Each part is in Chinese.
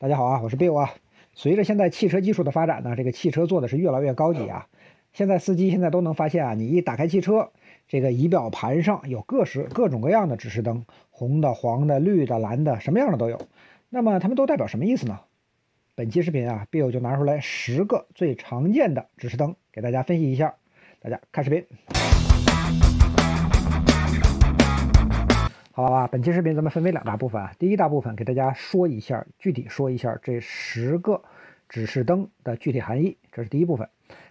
大家好啊，我是 Bill 啊。随着现在汽车技术的发展呢，这个汽车做的是越来越高级啊。现在司机现在都能发现啊，你一打开汽车，这个仪表盘上有各式各种各样的指示灯，红的、黄的、绿的、蓝的，什么样的都有。那么它们都代表什么意思呢？本期视频啊，Bill 就拿出来十个最常见的指示灯给大家分析一下。大家看视频。好吧，本期视频咱们分为两大部分啊。第一大部分给大家说一下，具体说一下这十个指示灯的具体含义，这是第一部分。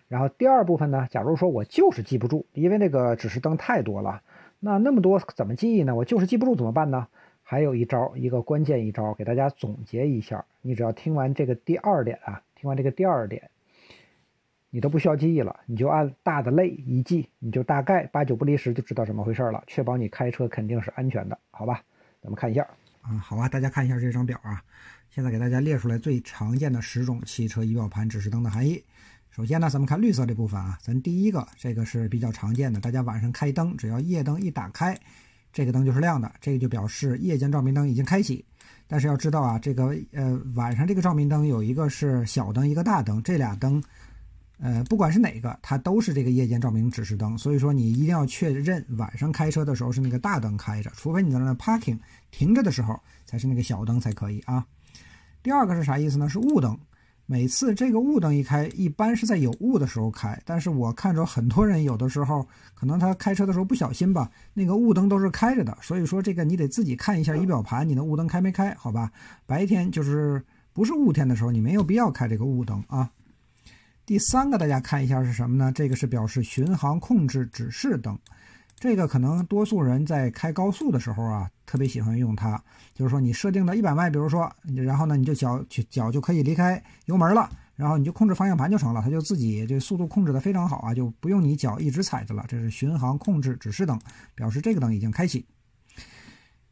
然后第二部分呢，假如说我就是记不住，因为那个指示灯太多了，那那么多怎么记忆呢？我就是记不住怎么办呢？还有一招，一个关键一招，给大家总结一下。你只要听完这个第二点啊，听完这个第二点。你都不需要记忆了，你就按大的类一记，你就大概八九不离十就知道怎么回事了，确保你开车肯定是安全的，好吧？咱们看一下啊，好啊，大家看一下这张表啊，现在给大家列出来最常见的十种汽车仪表盘指示灯的含义。首先呢，咱们看绿色这部分啊，咱第一个这个是比较常见的，大家晚上开灯，只要夜灯一打开，这个灯就是亮的，这个就表示夜间照明灯已经开启。但是要知道啊，这个呃晚上这个照明灯有一个是小灯，一个大灯，这俩灯。呃，不管是哪个，它都是这个夜间照明指示灯，所以说你一定要确认晚上开车的时候是那个大灯开着，除非你在那 parking 停着的时候才是那个小灯才可以啊。第二个是啥意思呢？是雾灯，每次这个雾灯一开，一般是在有雾的时候开，但是我看着很多人有的时候可能他开车的时候不小心吧，那个雾灯都是开着的，所以说这个你得自己看一下仪表盘，你的雾灯开没开？好吧，白天就是不是雾天的时候，你没有必要开这个雾灯啊。第三个，大家看一下是什么呢？这个是表示巡航控制指示灯，这个可能多数人在开高速的时候啊，特别喜欢用它，就是说你设定到一百迈，比如说，然后呢，你就脚脚就可以离开油门了，然后你就控制方向盘就成了，它就自己这速度控制的非常好啊，就不用你脚一直踩着了。这是巡航控制指示灯，表示这个灯已经开启。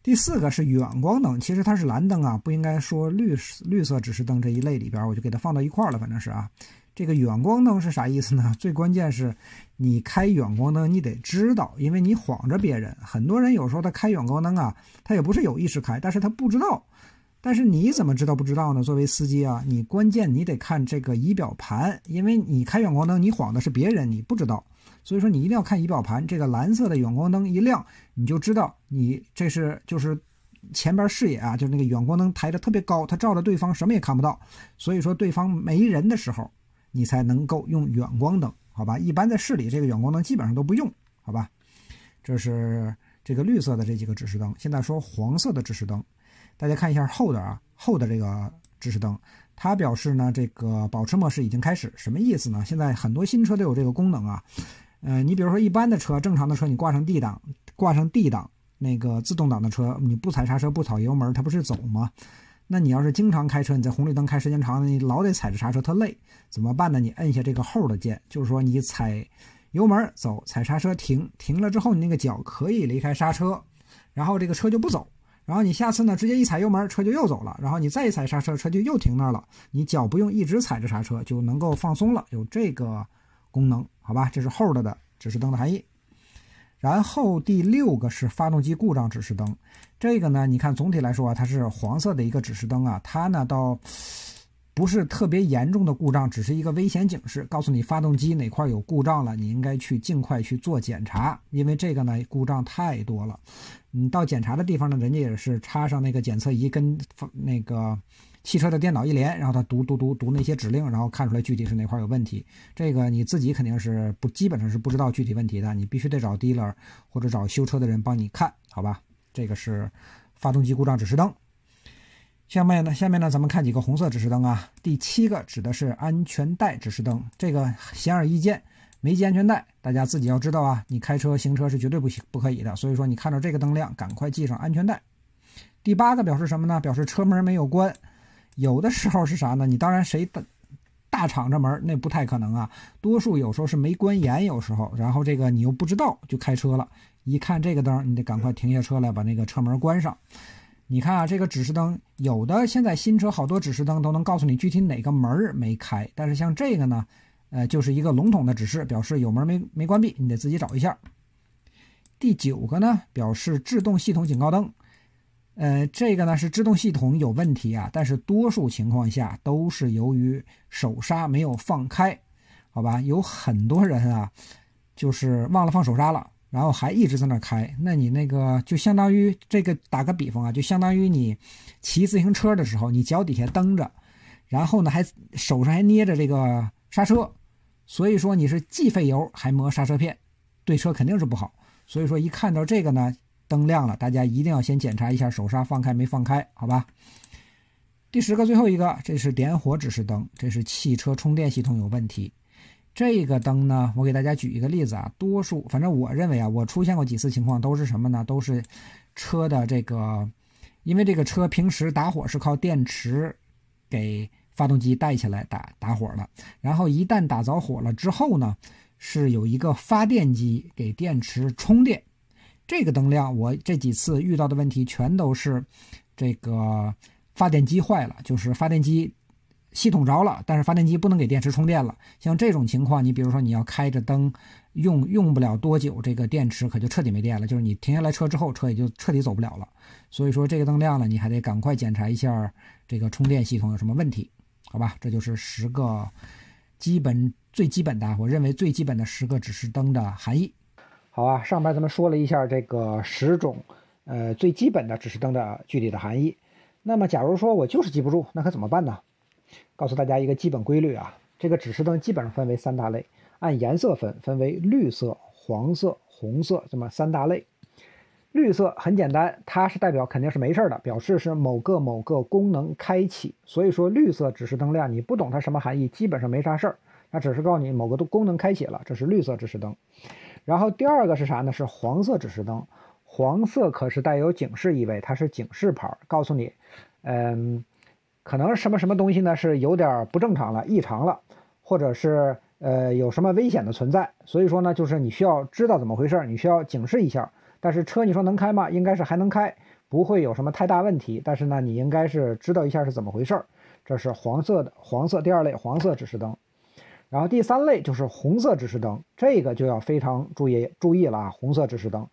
第四个是远光灯，其实它是蓝灯啊，不应该说绿绿色指示灯这一类里边，我就给它放到一块儿了，反正是啊。这个远光灯是啥意思呢？最关键是，你开远光灯，你得知道，因为你晃着别人。很多人有时候他开远光灯啊，他也不是有意识开，但是他不知道。但是你怎么知道不知道呢？作为司机啊，你关键你得看这个仪表盘，因为你开远光灯，你晃的是别人，你不知道，所以说你一定要看仪表盘。这个蓝色的远光灯一亮，你就知道你这是就是前边视野啊，就是那个远光灯抬的特别高，它照着对方什么也看不到。所以说对方没人的时候。你才能够用远光灯，好吧？一般在市里，这个远光灯基本上都不用，好吧？这是这个绿色的这几个指示灯。现在说黄色的指示灯，大家看一下后的啊，后的这个指示灯，它表示呢，这个保持模式已经开始，什么意思呢？现在很多新车都有这个功能啊。呃，你比如说一般的车，正常的车，你挂上 D 档，挂上 D 档，那个自动挡的车，你不踩刹车，不踩油门，它不是走吗？那你要是经常开车，你在红绿灯开时间长了，你老得踩着刹车，特累，怎么办呢？你摁一下这个 hold 的键，就是说你踩油门走，踩刹车停，停了之后你那个脚可以离开刹车，然后这个车就不走，然后你下次呢直接一踩油门车就又走了，然后你再一踩刹车车就又停那儿了，你脚不用一直踩着刹车就能够放松了，有这个功能，好吧？这是 hold 的指示灯的含义。然后第六个是发动机故障指示灯，这个呢，你看总体来说啊，它是黄色的一个指示灯啊，它呢倒不是特别严重的故障，只是一个危险警示，告诉你发动机哪块有故障了，你应该去尽快去做检查，因为这个呢故障太多了，你到检查的地方呢，人家也是插上那个检测仪跟那个。汽车的电脑一连，然后它读读读读那些指令，然后看出来具体是哪块有问题。这个你自己肯定是不基本上是不知道具体问题的，你必须得找 dealer 或者找修车的人帮你看好吧。这个是发动机故障指示灯。下面呢，下面呢，咱们看几个红色指示灯啊。第七个指的是安全带指示灯，这个显而易见没系安全带，大家自己要知道啊。你开车行车是绝对不行不可以的，所以说你看到这个灯亮，赶快系上安全带。第八个表示什么呢？表示车门没有关。有的时候是啥呢？你当然谁大，大敞着门那不太可能啊。多数有时候是没关严，有时候，然后这个你又不知道就开车了，一看这个灯，你得赶快停下车来把那个车门关上。你看啊，这个指示灯有的现在新车好多指示灯都能告诉你具体哪个门没开，但是像这个呢，呃，就是一个笼统的指示，表示有门没没关闭，你得自己找一下。第九个呢，表示制动系统警告灯。呃，这个呢是制动系统有问题啊，但是多数情况下都是由于手刹没有放开，好吧？有很多人啊，就是忘了放手刹了，然后还一直在那开。那你那个就相当于这个打个比方啊，就相当于你骑自行车的时候，你脚底下蹬着，然后呢还手上还捏着这个刹车，所以说你是既费油还磨刹车片，对车肯定是不好。所以说一看到这个呢。灯亮了，大家一定要先检查一下手刹放开没放开，好吧？第十个，最后一个，这是点火指示灯，这是汽车充电系统有问题。这个灯呢，我给大家举一个例子啊，多数，反正我认为啊，我出现过几次情况，都是什么呢？都是车的这个，因为这个车平时打火是靠电池给发动机带起来打打火的，然后一旦打着火了之后呢，是有一个发电机给电池充电。这个灯亮，我这几次遇到的问题全都是这个发电机坏了，就是发电机系统着了，但是发电机不能给电池充电了。像这种情况，你比如说你要开着灯用，用不了多久，这个电池可就彻底没电了。就是你停下来车之后，车也就彻底走不了了。所以说这个灯亮了，你还得赶快检查一下这个充电系统有什么问题，好吧？这就是十个基本最基本的，我认为最基本的十个指示灯的含义。好吧，上边咱们说了一下这个十种，呃最基本的指示灯的具体的含义。那么，假如说我就是记不住，那可怎么办呢？告诉大家一个基本规律啊，这个指示灯基本上分为三大类，按颜色分，分为绿色、黄色、红色这么三大类。绿色很简单，它是代表肯定是没事儿的，表示是某个某个功能开启。所以说绿色指示灯亮，你不懂它什么含义，基本上没啥事儿，它只是告诉你某个功能开启了，这是绿色指示灯。然后第二个是啥呢？是黄色指示灯，黄色可是带有警示意味，它是警示牌，告诉你，嗯，可能什么什么东西呢是有点不正常了、异常了，或者是呃有什么危险的存在。所以说呢，就是你需要知道怎么回事，你需要警示一下。但是车你说能开吗？应该是还能开，不会有什么太大问题。但是呢，你应该是知道一下是怎么回事。这是黄色的，黄色第二类黄色指示灯。然后第三类就是红色指示灯，这个就要非常注意注意了啊！红色指示灯，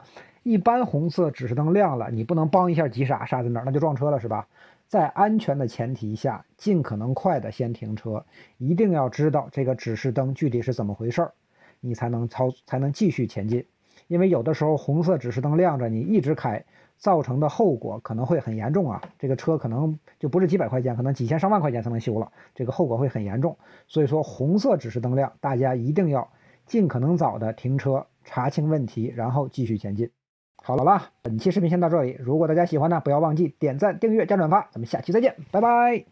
一般红色指示灯亮了，你不能帮一下急刹刹在那，那就撞车了是吧？在安全的前提下，尽可能快的先停车，一定要知道这个指示灯具体是怎么回事儿，你才能操才能继续前进，因为有的时候红色指示灯亮着，你一直开。造成的后果可能会很严重啊！这个车可能就不是几百块钱，可能几千上万块钱才能修了，这个后果会很严重。所以说，红色指示灯亮，大家一定要尽可能早的停车，查清问题，然后继续前进。好了，本期视频先到这里。如果大家喜欢呢，不要忘记点赞、订阅、加转发。咱们下期再见，拜拜。